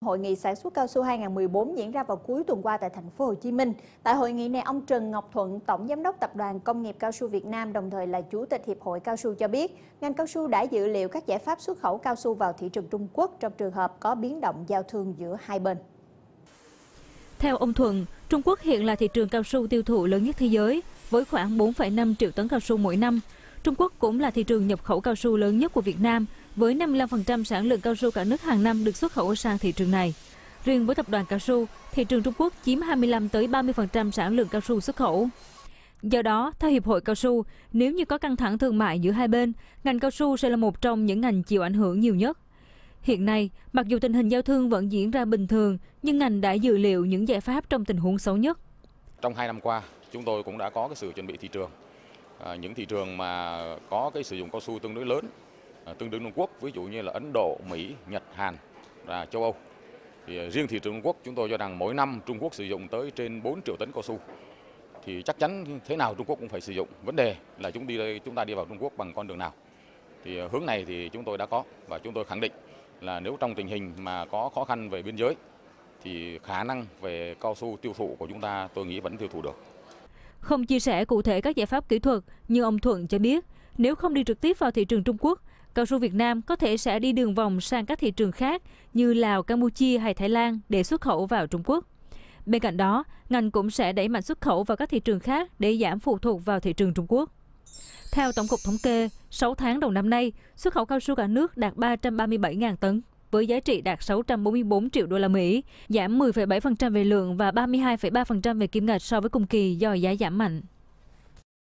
Hội nghị sản xuất cao su 2014 diễn ra vào cuối tuần qua tại thành phố Hồ Chí Minh. Tại hội nghị này, ông Trần Ngọc Thuận, Tổng giám đốc Tập đoàn Công nghiệp Cao su Việt Nam đồng thời là Chủ tịch Hiệp hội Cao su cho biết, ngành cao su đã dự liệu các giải pháp xuất khẩu cao su vào thị trường Trung Quốc trong trường hợp có biến động giao thương giữa hai bên. Theo ông Thuận, Trung Quốc hiện là thị trường cao su tiêu thụ lớn nhất thế giới với khoảng 4,5 triệu tấn cao su mỗi năm. Trung Quốc cũng là thị trường nhập khẩu cao su lớn nhất của Việt Nam với 55% sản lượng cao su cả nước hàng năm được xuất khẩu sang thị trường này. Riêng với tập đoàn cao su, thị trường Trung Quốc chiếm 25 tới 30% sản lượng cao su xuất khẩu. Do đó, theo Hiệp hội Cao su, nếu như có căng thẳng thương mại giữa hai bên, ngành cao su sẽ là một trong những ngành chịu ảnh hưởng nhiều nhất. Hiện nay, mặc dù tình hình giao thương vẫn diễn ra bình thường, nhưng ngành đã dự liệu những giải pháp trong tình huống xấu nhất. Trong hai năm qua, chúng tôi cũng đã có cái sự chuẩn bị thị trường. À, những thị trường mà có cái sử dụng cao su tương đối lớn À, tương đương Trung Quốc, ví dụ như là Ấn Độ, Mỹ, Nhật, Hàn và châu Âu. Thì à, riêng thị trường Trung Quốc chúng tôi cho rằng mỗi năm Trung Quốc sử dụng tới trên 4 triệu tấn cao su. Thì chắc chắn thế nào Trung Quốc cũng phải sử dụng. Vấn đề là chúng đi chúng ta đi vào Trung Quốc bằng con đường nào. Thì à, hướng này thì chúng tôi đã có và chúng tôi khẳng định là nếu trong tình hình mà có khó khăn về biên giới thì khả năng về cao su tiêu thụ của chúng ta tôi nghĩ vẫn tiêu thụ được. Không chia sẻ cụ thể các giải pháp kỹ thuật, nhưng ông Thuận cho biết, nếu không đi trực tiếp vào thị trường Trung Quốc, cao su Việt Nam có thể sẽ đi đường vòng sang các thị trường khác như Lào, Campuchia hay Thái Lan để xuất khẩu vào Trung Quốc. Bên cạnh đó, ngành cũng sẽ đẩy mạnh xuất khẩu vào các thị trường khác để giảm phụ thuộc vào thị trường Trung Quốc. Theo Tổng cục Thống kê, 6 tháng đầu năm nay, xuất khẩu cao su cả nước đạt 337.000 tấn, với giá trị đạt 644 triệu đô la Mỹ, giảm 10,7% về lượng và 32,3% về kim ngạch so với cùng kỳ do giá giảm mạnh.